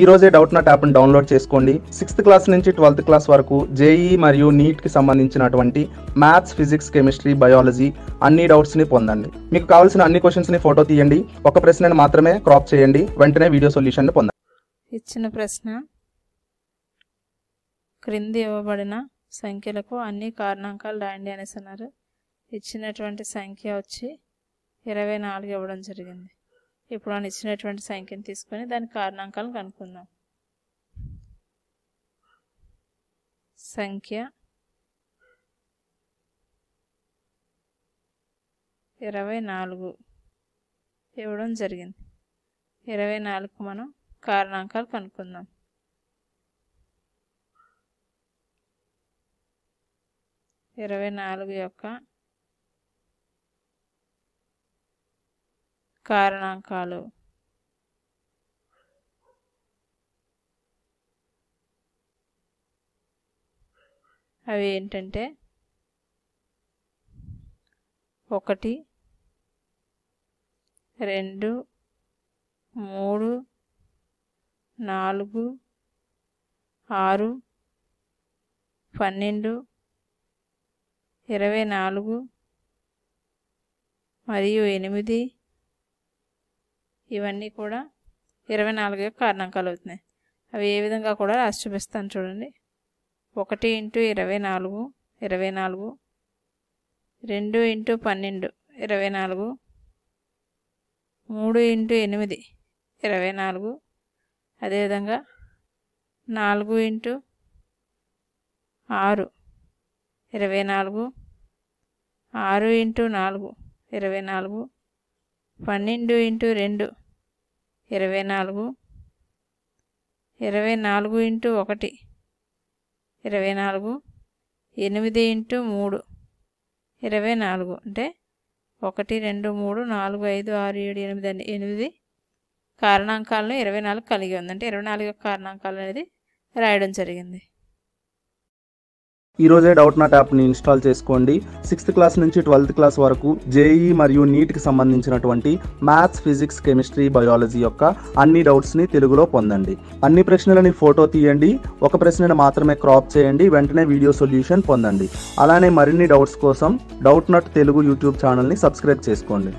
ఈ రోజే Doubtnut యాప్ను డౌన్లోడ్ చేసుకోండి సిక్స్త్ క్లాస్ నుంచి ట్వెల్త్ క్లాస్ వరకు జేఈ మరియు నీట్కి సంబంధించినటువంటి మ్యాథ్స్ ఫిజిక్స్ కెమిస్ట్రీ బయాలజీ అన్ని డౌట్స్ని పొందండి మీకు కావాల్సిన అన్ని క్వశ్చన్స్ని ఫోటో తీయండి ఒక ప్రశ్న మాత్రమే క్రాప్ చేయండి వెంటనే వీడియో సొల్యూషన్ పొందండి ఇచ్చిన ప్రశ్న క్రింది ఇవ్వబడిన సంఖ్యలకు అన్ని కారణాంకాలు రాయండి అనేసి అన్నారు ఇచ్చినటువంటి సంఖ్య వచ్చి ఇరవై నాలుగు ఇవ్వడం జరిగింది ఇప్పుడు మనం ఇచ్చినటువంటి సంఖ్యను తీసుకొని దాని కారణాంకాలను కనుక్కుందాం సంఖ్య ఇరవై నాలుగు ఇవ్వడం జరిగింది ఇరవై నాలుగు మనం కారణాంకాలు కనుక్కుందాం ఇరవై నాలుగు యొక్క కారణాంకాలు అవి ఏంటంటే ఒకటి రెండు మూడు నాలుగు ఆరు పన్నెండు ఇరవై నాలుగు మరియు ఎనిమిది ఇవన్నీ కూడా ఇరవై నాలుగు యొక్క కారణాంకాలు అవుతున్నాయి అవి ఏ విధంగా కూడా రాసి చూపిస్తాను చూడండి ఒకటి ఇంటూ ఇరవై నాలుగు ఇరవై నాలుగు రెండు ఇంటూ పన్నెండు ఇరవై నాలుగు మూడు ఇంటూ ఎనిమిది ఇరవై నాలుగు అదేవిధంగా నాలుగు ఇంటూ ఆరు ఇరవై నాలుగు ఆరు ఇంటూ నాలుగు ఇరవై నాలుగు పన్నెండు ఇంటూ రెండు ఇరవై నాలుగు ఇరవై నాలుగు ఇంటూ ఒకటి ఇరవై నాలుగు ఎనిమిది ఇంటూ మూడు ఇరవై నాలుగు అంటే ఒకటి రెండు మూడు నాలుగు ఐదు ఆరు ఏడు ఎనిమిది అని ఎనిమిది కారణాంకాలను ఇరవై నాలుగు కలిగి ఉందంటే ఇరవై నాలుగు కారణాంకాలు అనేది రాయడం జరిగింది ఈ రోజే డౌట్ నాట్ యాప్ని ఇన్స్టాల్ చేసుకోండి సిక్స్త్ క్లాస్ నుంచి ట్వెల్త్ క్లాస్ వరకు జేఈ మరియు నీట్కి సంబంధించినటువంటి మ్యాథ్స్ ఫిజిక్స్ కెమిస్ట్రీ బయాలజీ యొక్క అన్ని డౌట్స్ని తెలుగులో పొందండి అన్ని ప్రశ్నలని ఫోటో తీయండి ఒక ప్రశ్నని మాత్రమే క్రాప్ చేయండి వెంటనే వీడియో సొల్యూషన్ పొందండి అలానే మరిన్ని డౌట్స్ కోసం డౌట్ నాట్ తెలుగు యూట్యూబ్ ఛానల్ని సబ్స్క్రైబ్ చేసుకోండి